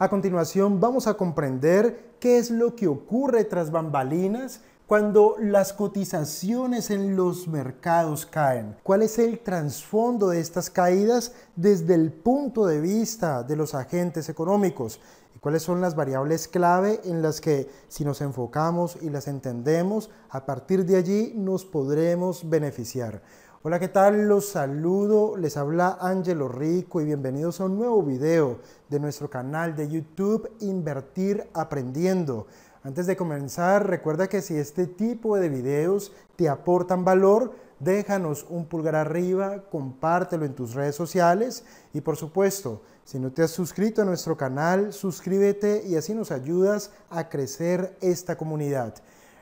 A continuación vamos a comprender qué es lo que ocurre tras bambalinas cuando las cotizaciones en los mercados caen, cuál es el trasfondo de estas caídas desde el punto de vista de los agentes económicos y cuáles son las variables clave en las que si nos enfocamos y las entendemos, a partir de allí nos podremos beneficiar. Hola, ¿qué tal? Los saludo, les habla Angelo Rico y bienvenidos a un nuevo video de nuestro canal de YouTube Invertir Aprendiendo. Antes de comenzar, recuerda que si este tipo de videos te aportan valor, déjanos un pulgar arriba, compártelo en tus redes sociales y por supuesto, si no te has suscrito a nuestro canal, suscríbete y así nos ayudas a crecer esta comunidad.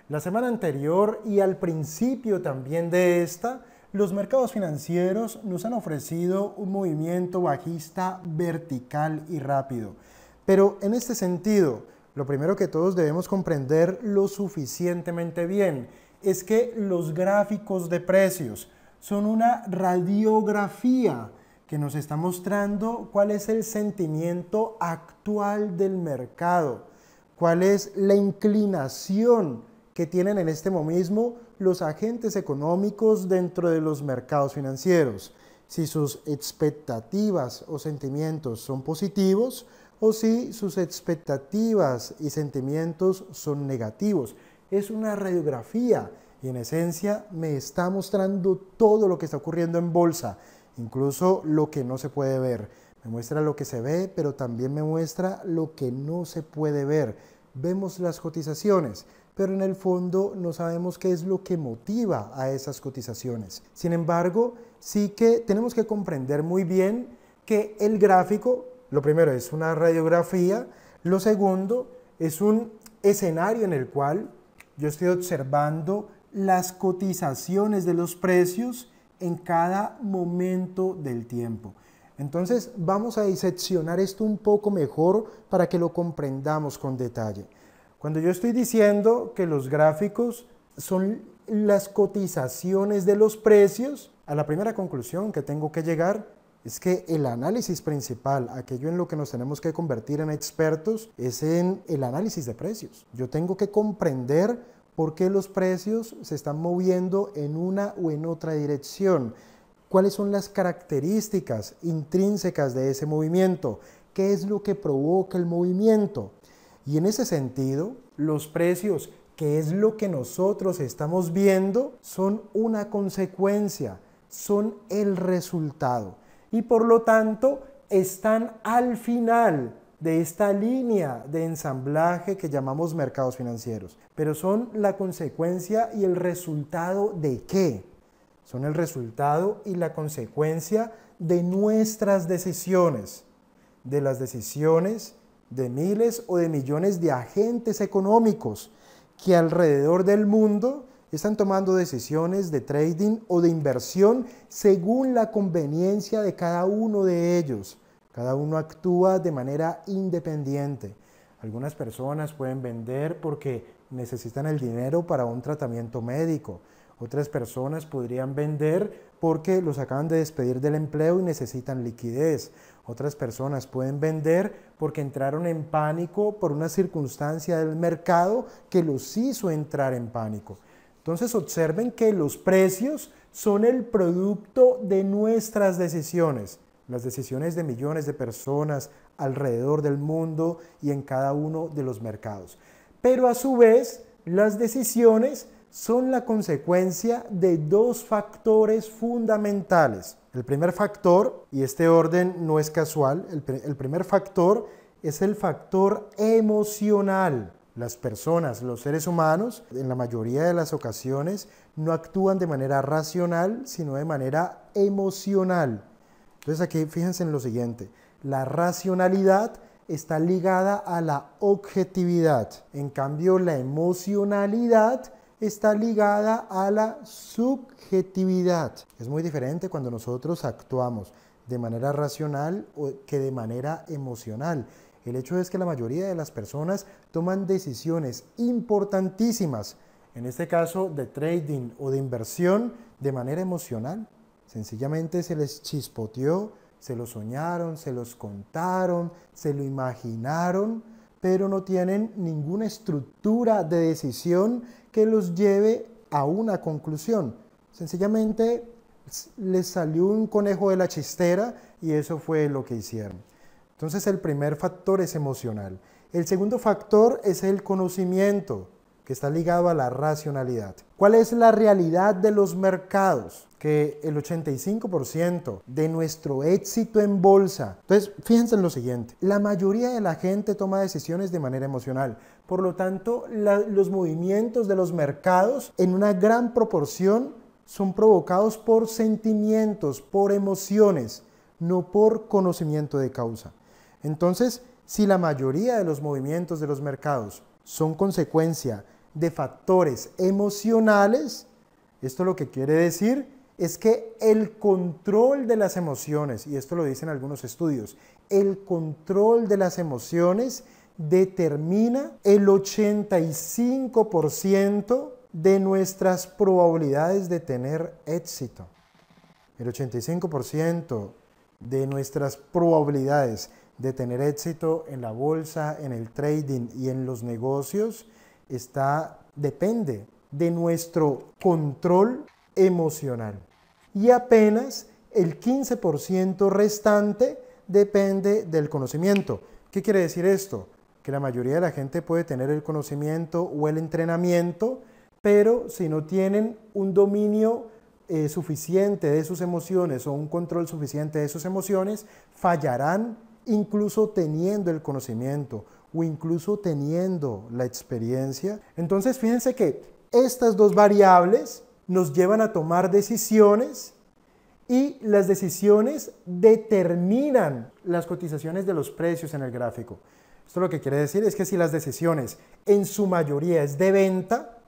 La semana anterior y al principio también de esta, los mercados financieros nos han ofrecido un movimiento bajista vertical y rápido. Pero en este sentido, lo primero que todos debemos comprender lo suficientemente bien es que los gráficos de precios son una radiografía que nos está mostrando cuál es el sentimiento actual del mercado, cuál es la inclinación que tienen en este momento los agentes económicos dentro de los mercados financieros, si sus expectativas o sentimientos son positivos o si sus expectativas y sentimientos son negativos. Es una radiografía y en esencia me está mostrando todo lo que está ocurriendo en bolsa, incluso lo que no se puede ver. Me muestra lo que se ve, pero también me muestra lo que no se puede ver. Vemos las cotizaciones, pero en el fondo no sabemos qué es lo que motiva a esas cotizaciones. Sin embargo, sí que tenemos que comprender muy bien que el gráfico, lo primero es una radiografía, lo segundo es un escenario en el cual yo estoy observando las cotizaciones de los precios en cada momento del tiempo. Entonces vamos a diseccionar esto un poco mejor para que lo comprendamos con detalle. Cuando yo estoy diciendo que los gráficos son las cotizaciones de los precios, a la primera conclusión que tengo que llegar es que el análisis principal, aquello en lo que nos tenemos que convertir en expertos, es en el análisis de precios. Yo tengo que comprender por qué los precios se están moviendo en una o en otra dirección, cuáles son las características intrínsecas de ese movimiento, qué es lo que provoca el movimiento. Y en ese sentido, los precios, que es lo que nosotros estamos viendo, son una consecuencia, son el resultado. Y por lo tanto, están al final de esta línea de ensamblaje que llamamos mercados financieros. Pero son la consecuencia y el resultado de qué? Son el resultado y la consecuencia de nuestras decisiones, de las decisiones de miles o de millones de agentes económicos que alrededor del mundo están tomando decisiones de trading o de inversión según la conveniencia de cada uno de ellos. Cada uno actúa de manera independiente. Algunas personas pueden vender porque necesitan el dinero para un tratamiento médico. Otras personas podrían vender porque los acaban de despedir del empleo y necesitan liquidez. Otras personas pueden vender porque entraron en pánico por una circunstancia del mercado que los hizo entrar en pánico. Entonces observen que los precios son el producto de nuestras decisiones, las decisiones de millones de personas alrededor del mundo y en cada uno de los mercados. Pero a su vez, las decisiones son la consecuencia de dos factores fundamentales. El primer factor, y este orden no es casual, el, primer factor es el factor emocional. Las personas, los seres humanos, en la mayoría de las ocasiones no actúan de manera racional, sino de manera emocional. Entonces aquí fíjense en lo siguiente, la racionalidad está ligada a la objetividad, en cambio la emocionalidad está ligada a la subjetividad. Es muy diferente cuando nosotros actuamos de manera racional que de manera emocional. El hecho es que la mayoría de las personas toman decisiones importantísimas, en este caso de trading o de inversión, de manera emocional. Sencillamente se les chispoteó, se lo soñaron, se los contaron, se lo imaginaron pero no tienen ninguna estructura de decisión que los lleve a una conclusión. Sencillamente les salió un conejo de la chistera y eso fue lo que hicieron. Entonces el primer factor es emocional. El segundo factor es el conocimiento que está ligado a la racionalidad. ¿Cuál es la realidad de los mercados? Que el 85% de nuestro éxito en bolsa. Entonces, fíjense en lo siguiente. La mayoría de la gente toma decisiones de manera emocional. Por lo tanto, los movimientos de los mercados en una gran proporción son provocados por sentimientos, por emociones, no por conocimiento de causa. Entonces, si la mayoría de los movimientos de los mercados son consecuencia de factores emocionales, esto lo que quiere decir es que el control de las emociones, y esto lo dicen algunos estudios, el control de las emociones determina el 85% de nuestras probabilidades de tener éxito. El 85% de nuestras probabilidades de tener éxito en la bolsa, en el trading y en los negocios está, depende de nuestro control emocional. Y apenas el 15% restante depende del conocimiento. ¿Qué quiere decir esto? Que la mayoría de la gente puede tener el conocimiento o el entrenamiento, pero si no tienen un dominio eh, suficiente de sus emociones o un control suficiente de sus emociones, fallarán incluso teniendo el conocimiento o incluso teniendo la experiencia. Entonces fíjense que estas dos variables nos llevan a tomar decisiones y las decisiones determinan las cotizaciones de los precios en el gráfico. Esto lo que quiere decir es que si las decisiones en su mayoría es de venta,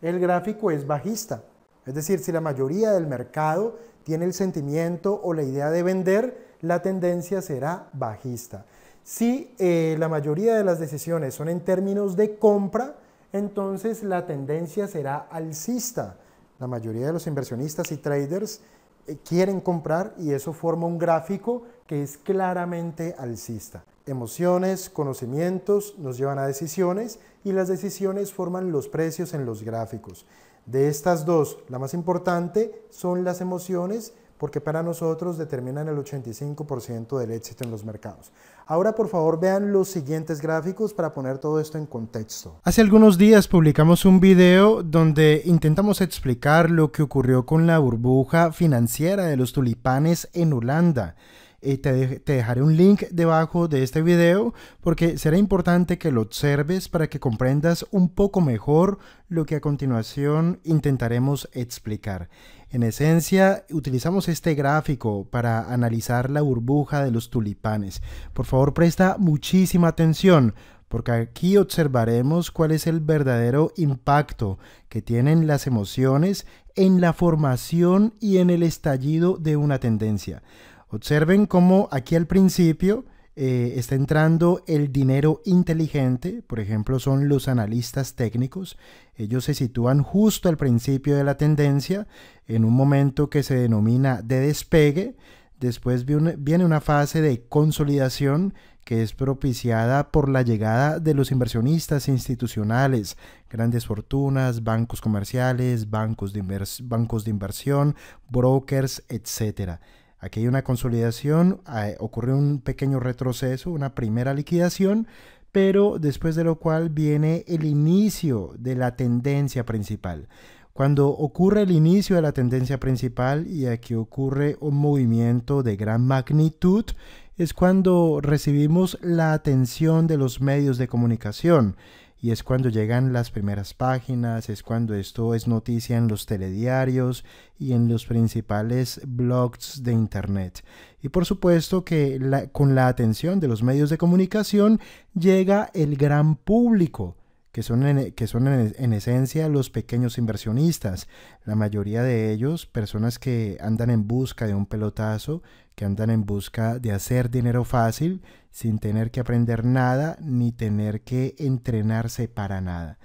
el gráfico es bajista. Es decir, si la mayoría del mercado tiene el sentimiento o la idea de vender, la tendencia será bajista. Si eh, la mayoría de las decisiones son en términos de compra, entonces la tendencia será alcista. La mayoría de los inversionistas y traders eh, quieren comprar y eso forma un gráfico que es claramente alcista. Emociones, conocimientos nos llevan a decisiones y las decisiones forman los precios en los gráficos. De estas dos, la más importante son las emociones porque para nosotros determinan el 85% del éxito en los mercados. Ahora por favor vean los siguientes gráficos para poner todo esto en contexto. Hace algunos días publicamos un video donde intentamos explicar lo que ocurrió con la burbuja financiera de los tulipanes en Holanda te dejaré un link debajo de este video porque será importante que lo observes para que comprendas un poco mejor lo que a continuación intentaremos explicar. En esencia, utilizamos este gráfico para analizar la burbuja de los tulipanes. Por favor, presta muchísima atención porque aquí observaremos cuál es el verdadero impacto que tienen las emociones en la formación y en el estallido de una tendencia. Observen cómo aquí al principio eh, está entrando el dinero inteligente, por ejemplo, son los analistas técnicos. Ellos se sitúan justo al principio de la tendencia, en un momento que se denomina de despegue. Después viene una fase de consolidación que es propiciada por la llegada de los inversionistas institucionales, grandes fortunas, bancos comerciales, bancos de, bancos de inversión, brokers, etc. Aquí hay una consolidación, eh, ocurre un pequeño retroceso, una primera liquidación, pero después de lo cual viene el inicio de la tendencia principal. Cuando ocurre el inicio de la tendencia principal y aquí ocurre un movimiento de gran magnitud, es cuando recibimos la atención de los medios de comunicación y es cuando llegan las primeras páginas, es cuando esto es noticia en los telediarios y en los principales blogs de Internet. Y por supuesto que con la atención de los medios de comunicación llega el gran público que son, en, que son esencia los pequeños inversionistas, la mayoría de ellos personas que andan en busca de un pelotazo, que andan en busca de hacer dinero fácil sin tener que aprender nada ni tener que entrenarse para nada.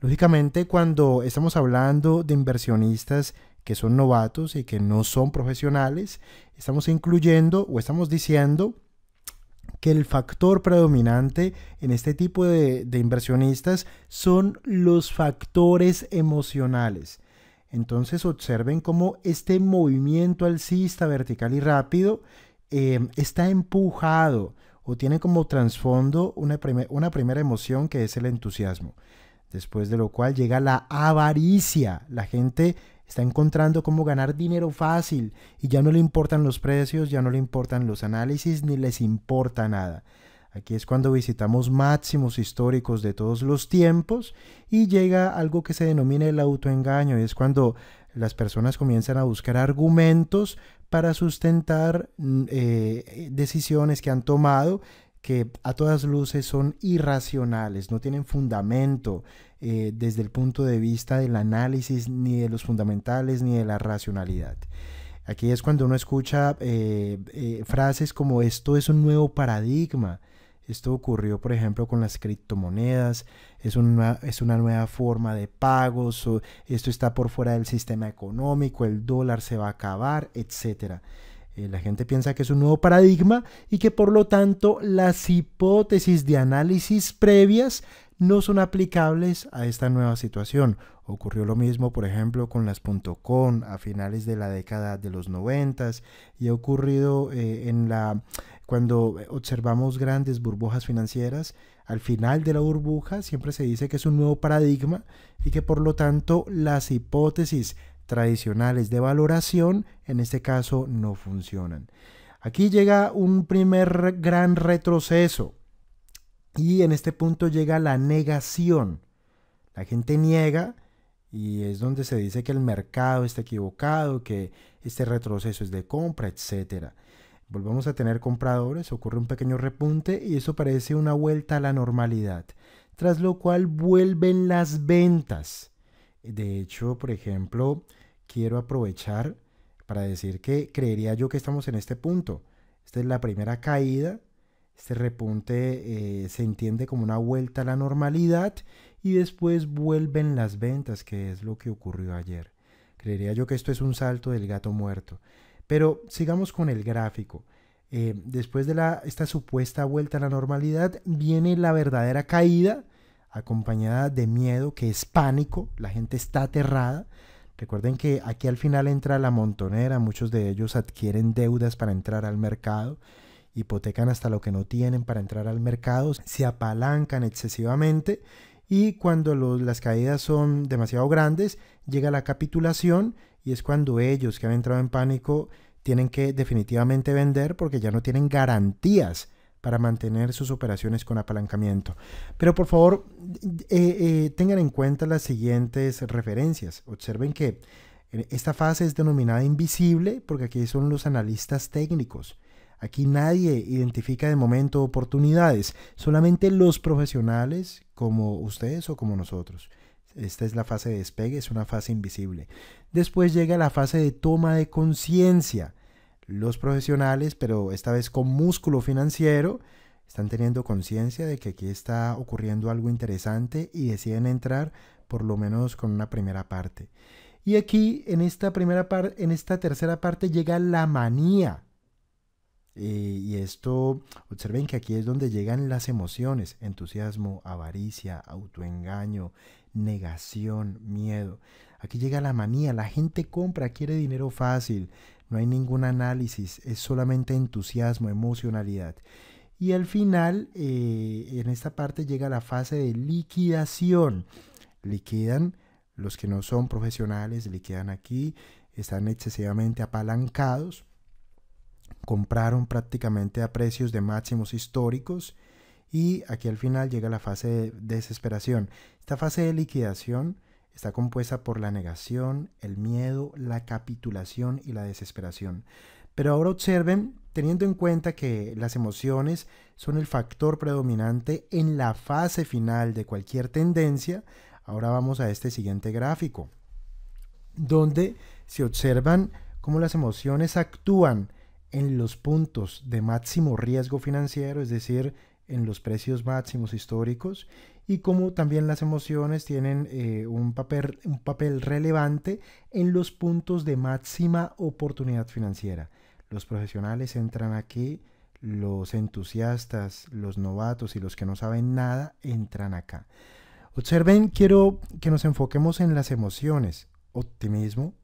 Lógicamente, cuando estamos hablando de inversionistas que son novatos y que no son profesionales, estamos incluyendo o estamos diciendo que el factor predominante en este tipo de, inversionistas son los factores emocionales. Entonces observen cómo este movimiento alcista vertical y rápido em, está empujado o tiene como trasfondo una, una primera emoción que es el entusiasmo. Después de lo cual llega la avaricia. La gente Está encontrando cómo ganar dinero fácil y ya no le importan los precios, ya no le importan los análisis, ni les importa nada. Aquí es cuando visitamos máximos históricos de todos los tiempos y llega algo que se denomina el autoengaño y es cuando las personas comienzan a buscar argumentos para sustentar mm, eh, decisiones que han tomado que a todas luces son irracionales, no tienen fundamento, eh, desde el punto de vista del análisis, ni de los fundamentales, ni de la racionalidad. Aquí es cuando uno escucha eh, eh, frases como esto es un nuevo paradigma. Esto ocurrió, por ejemplo, con las criptomonedas, es una, es una nueva forma de pagos, esto está por fuera del sistema económico, el dólar se va a acabar, etc. la gente piensa que es un nuevo paradigma y que por lo tanto las hipótesis de análisis previas no son aplicables a esta nueva situación. Ocurrió lo mismo, por ejemplo, con las .com a finales de la década de los 90 y ha ocurrido eh, en la cuando observamos grandes burbujas financieras, al final de la burbuja siempre se dice que es un nuevo paradigma y que por lo tanto las hipótesis tradicionales de valoración en este caso no funcionan. Aquí llega un primer gran retroceso y en este punto llega la negación. La gente niega y es donde se dice que el mercado está equivocado, que este retroceso es de compra, etc. Volvemos a tener compradores, ocurre un pequeño repunte y eso parece una vuelta a la normalidad, tras lo cual vuelven las ventas. De hecho, por ejemplo, quiero aprovechar para decir que creería yo que estamos en este punto. Esta es la primera caída este repunte eh, se entiende como una vuelta a la normalidad y después vuelven las ventas, que es lo que ocurrió ayer. Creería yo que esto es un salto del gato muerto. Pero sigamos con el gráfico. Eh, después de la, esta supuesta vuelta a la normalidad viene la verdadera caída acompañada de miedo, que es pánico, la gente está aterrada. Recuerden que aquí al final entra la montonera, muchos de ellos adquieren deudas para entrar al mercado hipotecan hasta lo que no tienen para entrar al mercado, se apalancan excesivamente y cuando las caídas son demasiado grandes, llega la capitulación y es cuando ellos que han entrado en pánico tienen que definitivamente vender porque ya no tienen garantías para mantener sus operaciones con apalancamiento. Pero por favor, eh, eh, tengan en cuenta las siguientes referencias. Observen que eh, esta fase es denominada invisible porque aquí son los analistas técnicos. Aquí nadie identifica de momento oportunidades, solamente los profesionales como ustedes o como nosotros. Esta es la fase de despegue, es una fase invisible. Después llega la fase de toma de conciencia. Los profesionales, pero esta vez con músculo financiero, están teniendo conciencia de que aquí está ocurriendo algo interesante y deciden entrar por lo menos con una primera parte. Y aquí en esta primera parte, en esta tercera parte llega la manía. Eh, y, esto, observen que aquí es donde llegan las emociones, entusiasmo, avaricia, autoengaño, negación, miedo. Aquí llega la manía, la gente compra, quiere dinero fácil, no hay ningún análisis, es solamente entusiasmo, emocionalidad. Y al final, eh, en esta parte llega la fase de liquidación. Liquidan los que no son profesionales, liquidan aquí, están excesivamente apalancados compraron prácticamente a precios de máximos históricos y aquí al final llega la fase de desesperación. Esta fase de liquidación está compuesta por la negación, el miedo, la capitulación y la desesperación. Pero ahora observen, teniendo en cuenta que las emociones son el factor predominante en la fase final de cualquier tendencia, ahora vamos a este siguiente gráfico, donde se observan cómo las emociones actúan en los puntos de máximo riesgo financiero, es decir, en los precios máximos históricos, y como también las emociones tienen eh, un, papel, un papel relevante en los puntos de máxima oportunidad financiera. Los profesionales entran aquí, los entusiastas, los novatos y los que no saben nada entran acá. Observen, quiero que nos enfoquemos en las emociones, optimismo,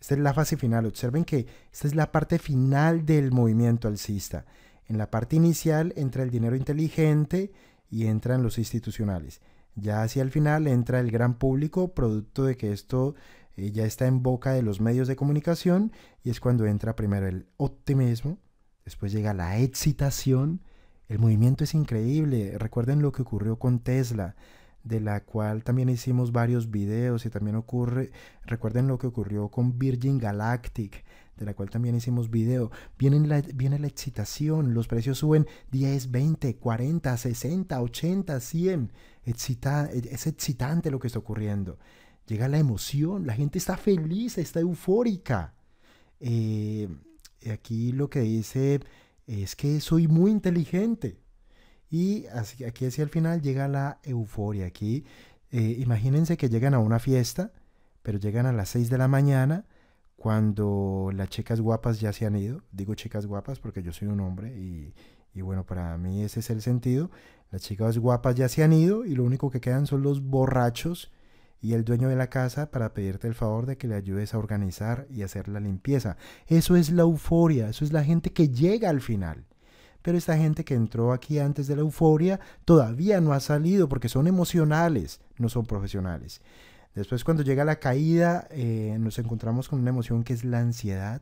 esta es la fase final. Observen que esta es la parte final del movimiento alcista. En la parte inicial entra el dinero inteligente y entran los institucionales. Ya hacia el final entra el gran público, producto de que esto eh, ya está en boca de los medios de comunicación y es cuando entra primero el optimismo, después llega la excitación. El movimiento es increíble. Recuerden lo que ocurrió con Tesla de la cual también hicimos varios videos y también ocurre, recuerden lo que ocurrió con Virgin Galactic, de la cual también hicimos video. Viene la, viene la excitación, los precios suben 10, 20, 40, 60, 80, 100. es excitante lo que está ocurriendo. Llega la emoción, la gente está feliz, está eufórica. y eh, aquí lo que dice es que soy muy inteligente. Y así, aquí hacia el final llega la euforia. Aquí eh, imagínense que llegan a una fiesta, pero llegan a las 6 de la mañana cuando las chicas guapas ya se han ido. Digo chicas guapas porque yo soy un hombre y, y bueno, para mí ese es el sentido. Las chicas guapas ya se han ido y lo único que quedan son los borrachos y el dueño de la casa para pedirte el favor de que le ayudes a organizar y hacer la limpieza. Eso es la euforia, eso es la gente que llega al final. Pero esta gente que entró aquí antes de la euforia todavía no ha salido porque son emocionales, no son profesionales. Después cuando llega la caída eh, nos encontramos con una emoción que es la ansiedad,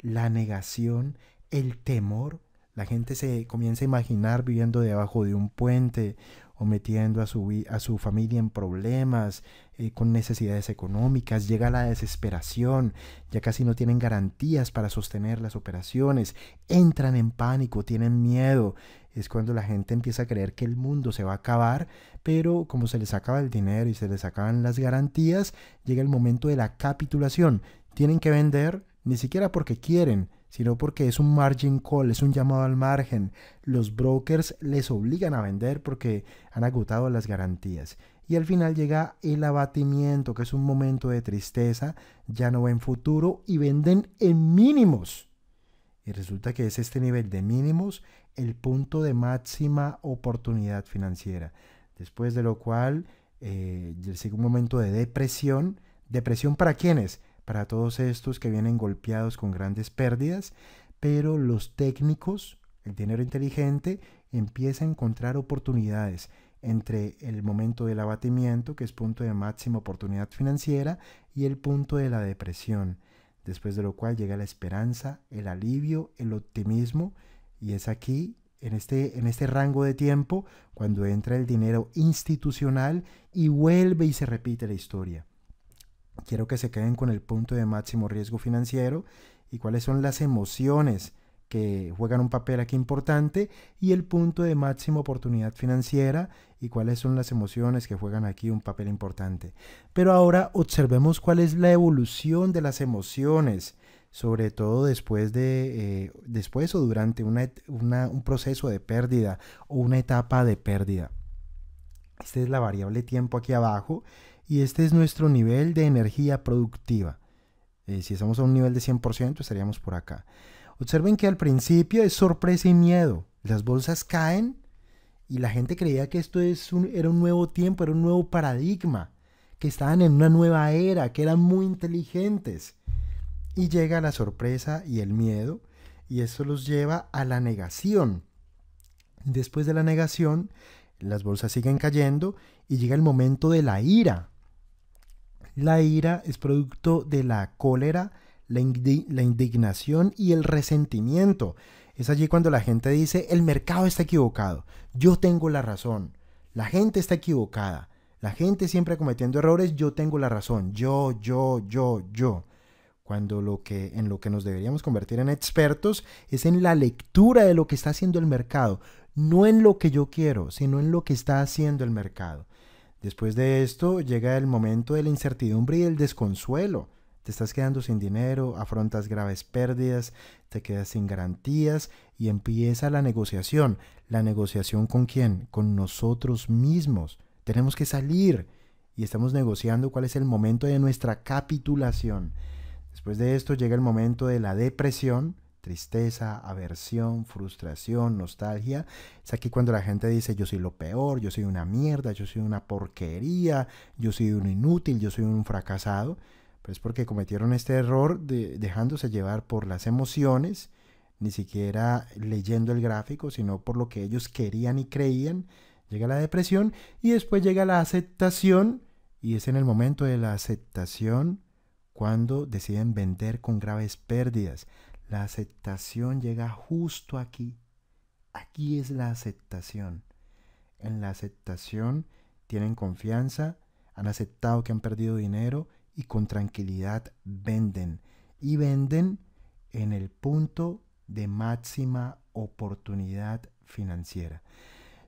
la negación, el temor. La gente se comienza a imaginar viviendo debajo de un puente o metiendo a su, a su familia en problemas, eh, con necesidades económicas, llega la desesperación, ya casi no tienen garantías para sostener las operaciones, entran en pánico, tienen miedo. Es cuando la gente empieza a creer que el mundo se va a acabar, pero como se les acaba el dinero y se les acaban las garantías, llega el momento de la capitulación. Tienen que vender, ni siquiera porque quieren, sino porque es un margin call, es un llamado al margen. Los brokers les obligan a vender porque han agotado las garantías. Y al final llega el abatimiento, que es un momento de tristeza, ya no ven futuro y venden en mínimos. Y resulta que es este nivel de mínimos el punto de máxima oportunidad financiera. Después de lo cual eh, llega un momento de depresión. ¿Depresión para quiénes? para todos estos que vienen golpeados con grandes pérdidas, pero los técnicos, el dinero inteligente, empieza a encontrar oportunidades entre el momento del abatimiento, que es punto de máxima oportunidad financiera, y el punto de la depresión, después de lo cual llega la esperanza, el alivio, el optimismo, y es aquí, en este, en este rango de tiempo, cuando entra el dinero institucional y vuelve y se repite la historia. Quiero que se queden con el punto de máximo riesgo financiero y cuáles son las emociones que juegan un papel aquí importante y el punto de máxima oportunidad financiera y cuáles son las emociones que juegan aquí un papel importante. Pero ahora observemos cuál es la evolución de las emociones, sobre todo después de eh, después o durante un proceso de pérdida o una etapa de pérdida. Esta es la variable tiempo aquí abajo y este es nuestro nivel de energía productiva. Eh, si estamos a un nivel de 100% estaríamos por acá. Observen que al principio es sorpresa y miedo. Las bolsas caen y la gente creía que esto es un, era un nuevo tiempo, era un nuevo paradigma, que estaban en una nueva era, que eran muy inteligentes. Y llega la sorpresa y el miedo y esto los lleva a la negación. Después de la negación, las bolsas siguen cayendo y llega el momento de la ira. La ira es producto de la cólera, la, indignación y el resentimiento. Es allí cuando la gente dice, el mercado está equivocado, yo tengo la razón, la gente está equivocada, la gente siempre cometiendo errores, yo tengo la razón, yo, yo, yo, yo. Cuando lo que, en lo que nos deberíamos convertir en expertos es en la lectura de lo que está haciendo el mercado, no en lo que yo quiero, sino en lo que está haciendo el mercado. Después de esto llega el momento de la incertidumbre y el desconsuelo. Te estás quedando sin dinero, afrontas graves pérdidas, te quedas sin garantías y empieza la negociación. ¿La negociación con quién? Con nosotros mismos. Tenemos que salir y estamos negociando cuál es el momento de nuestra capitulación. Después de esto llega el momento de la depresión, tristeza, aversión, frustración, nostalgia. Es aquí cuando la gente dice yo soy lo peor, yo soy una mierda, yo soy una porquería, yo soy un inútil, yo soy un fracasado. Pues porque cometieron este error dejándose llevar por las emociones, ni siquiera leyendo el gráfico, sino por lo que ellos querían y creían. Llega la depresión y después llega la aceptación y es en el momento de la aceptación cuando deciden vender con graves pérdidas. La aceptación llega justo aquí. Aquí es la aceptación. En la aceptación tienen confianza, han aceptado que han perdido dinero y con tranquilidad venden. Y venden en el punto de máxima oportunidad financiera.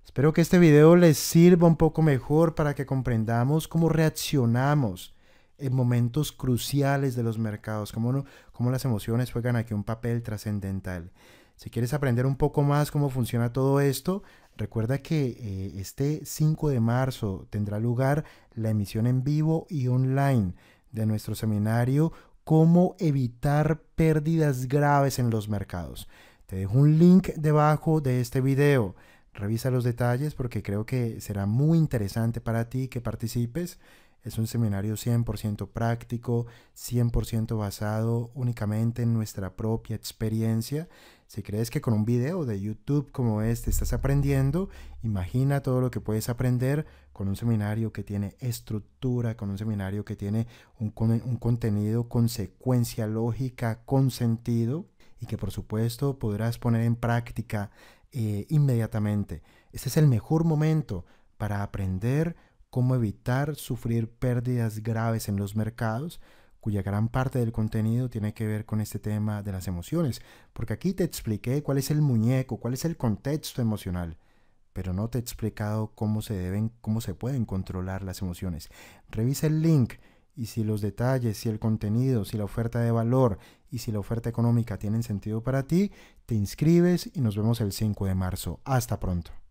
Espero que este video les sirva un poco mejor para que comprendamos cómo reaccionamos en momentos cruciales de los mercados, como no, cómo las emociones juegan aquí un papel trascendental. Si quieres aprender un poco más cómo funciona todo esto, recuerda que eh, este 5 de marzo tendrá lugar la emisión en vivo y online de nuestro seminario Cómo evitar pérdidas graves en los mercados. Te dejo un link debajo de este video. Revisa los detalles porque creo que será muy interesante para ti que participes. Es un seminario 100% práctico, 100% basado únicamente en nuestra propia experiencia. Si crees que con un video de YouTube como este estás aprendiendo, imagina todo lo que puedes aprender con un seminario que tiene estructura, con un seminario que tiene un, contenido con secuencia lógica, con sentido y que por supuesto podrás poner en práctica eh, inmediatamente. Este es el mejor momento para aprender cómo evitar sufrir pérdidas graves en los mercados, cuya gran parte del contenido tiene que ver con este tema de las emociones, porque aquí te expliqué cuál es el muñeco, cuál es el contexto emocional, pero no te he explicado cómo se deben, cómo se pueden controlar las emociones. Revisa el link y si los detalles, si el contenido, si la oferta de valor y si la oferta económica tienen sentido para ti, te inscribes y nos vemos el 5 de marzo. Hasta pronto.